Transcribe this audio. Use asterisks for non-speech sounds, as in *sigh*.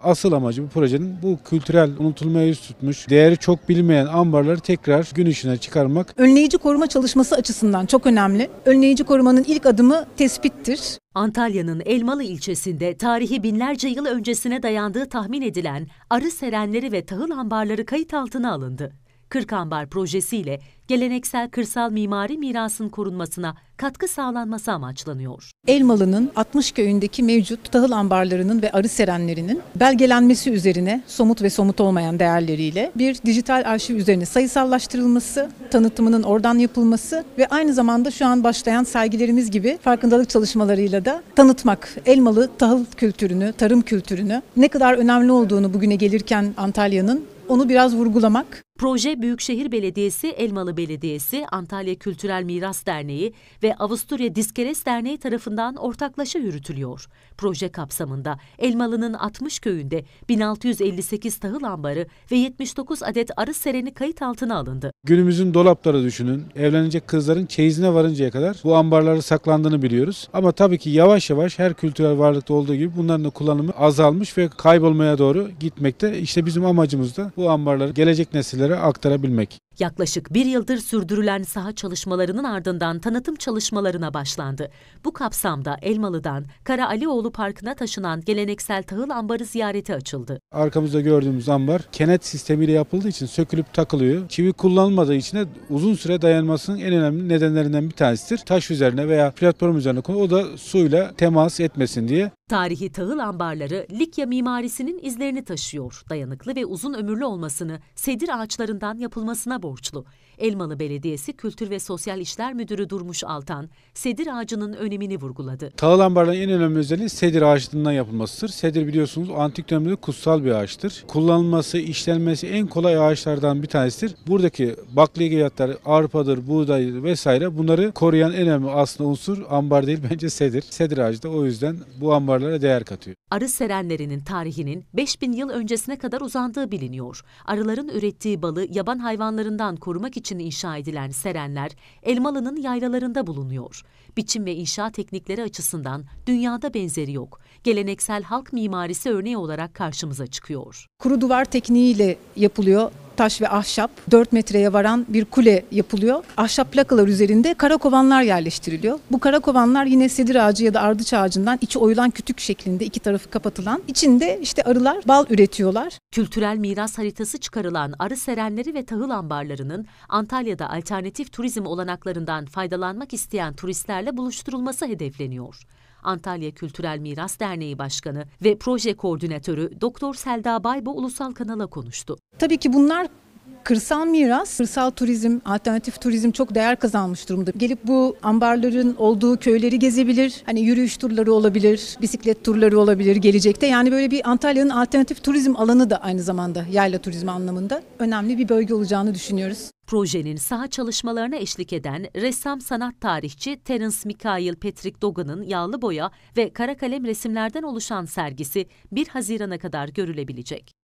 Asıl amacı bu projenin bu kültürel unutulmaya yüz tutmuş, değeri çok bilmeyen ambarları tekrar gün ışığına çıkarmak. Önleyici koruma çalışması açısından çok önemli. Önleyici korumanın ilk adımı tespittir. Antalya'nın Elmalı ilçesinde tarihi binlerce yıl öncesine dayandığı tahmin edilen arı serenleri ve tahıl ambarları kayıt altına alındı. Kırkambar projesiyle geleneksel kırsal mimari mirasın korunmasına katkı sağlanması amaçlanıyor. Elmalı'nın 60 köyündeki mevcut tahıl ambarlarının ve arı serenlerinin belgelenmesi üzerine somut ve somut olmayan değerleriyle bir dijital arşiv üzerine sayısallaştırılması, tanıtımının oradan yapılması ve aynı zamanda şu an başlayan sergilerimiz gibi farkındalık çalışmalarıyla da tanıtmak Elmalı tahıl kültürünü, tarım kültürünü ne kadar önemli olduğunu bugüne gelirken Antalya'nın onu biraz vurgulamak Proje Büyükşehir Belediyesi, Elmalı Belediyesi, Antalya Kültürel Miras Derneği ve Avusturya Diskeres Derneği tarafından ortaklaşa yürütülüyor. Proje kapsamında Elmalı'nın 60 köyünde 1658 tahıl ambarı ve 79 adet arı sereni kayıt altına alındı. Günümüzün dolapları düşünün. Evlenecek kızların çeyizine varıncaya kadar bu ambarları saklandığını biliyoruz. Ama tabii ki yavaş yavaş her kültürel varlıkta olduğu gibi bunların da kullanımı azalmış ve kaybolmaya doğru gitmekte. İşte bizim amacımız da bu ambarları gelecek nesiller öğrencilere aktarabilmek. Yaklaşık bir yıldır sürdürülen saha çalışmalarının ardından tanıtım çalışmalarına başlandı. Bu kapsamda Elmalı'dan Kara Alioğlu Parkı'na taşınan geleneksel tahıl ambarı ziyareti açıldı. Arkamızda gördüğümüz ambar kenet sistemiyle yapıldığı için sökülüp takılıyor. Çivi kullanılmadığı için de uzun süre dayanmasının en önemli nedenlerinden bir tanesidir. Taş üzerine veya platform üzerine konu o da suyla temas etmesin diye. Tarihi tahıl ambarları Likya mimarisinin izlerini taşıyor. Dayanıklı ve uzun ömürlü olmasını sedir ağaçlarından yapılmasına borçlu. Elmalı Belediyesi Kültür ve Sosyal İşler Müdürü Durmuş Altan, sedir ağacının önemini vurguladı. Tağıl ambarların en önemli özelliği sedir ağacından yapılmasıdır. Sedir biliyorsunuz antik dönemde kutsal bir ağaçtır. Kullanılması, işlenmesi en kolay ağaçlardan bir tanesidir. Buradaki bakliyatlar, arpadır, buğdaydır vesaire bunları koruyan en önemli aslında unsur ambar değil *laughs* bence sedir. Sedir ağacı da o yüzden bu ambarlara değer katıyor. Arı serenlerinin tarihinin 5000 yıl öncesine kadar uzandığı biliniyor. Arıların ürettiği balı yaban hayvanlarının saldırılarından korumak için inşa edilen serenler Elmalı'nın yaylalarında bulunuyor. Biçim ve inşa teknikleri açısından dünyada benzeri yok. Geleneksel halk mimarisi örneği olarak karşımıza çıkıyor. Kuru duvar tekniğiyle yapılıyor taş ve ahşap 4 metreye varan bir kule yapılıyor. Ahşap plakalar üzerinde karakovanlar yerleştiriliyor. Bu karakovanlar yine sedir ağacı ya da ardıç ağacından içi oyulan kütük şeklinde iki tarafı kapatılan. içinde işte arılar bal üretiyorlar. Kültürel miras haritası çıkarılan arı serenleri ve tahıl ambarlarının Antalya'da alternatif turizm olanaklarından faydalanmak isteyen turistlerle buluşturulması hedefleniyor. Antalya Kültürel Miras Derneği Başkanı ve proje koordinatörü Doktor Selda Baybo Ulusal Kanal'a konuştu. Tabii ki bunlar Kırsal miras, kırsal turizm, alternatif turizm çok değer kazanmış durumda. Gelip bu ambarların olduğu köyleri gezebilir. Hani yürüyüş turları olabilir, bisiklet turları olabilir gelecekte. Yani böyle bir Antalya'nın alternatif turizm alanı da aynı zamanda yayla turizmi anlamında önemli bir bölge olacağını düşünüyoruz. Projenin saha çalışmalarına eşlik eden ressam sanat tarihçi Terence Mikail Patrick Dogan'ın yağlı boya ve kara kalem resimlerden oluşan sergisi 1 Haziran'a kadar görülebilecek.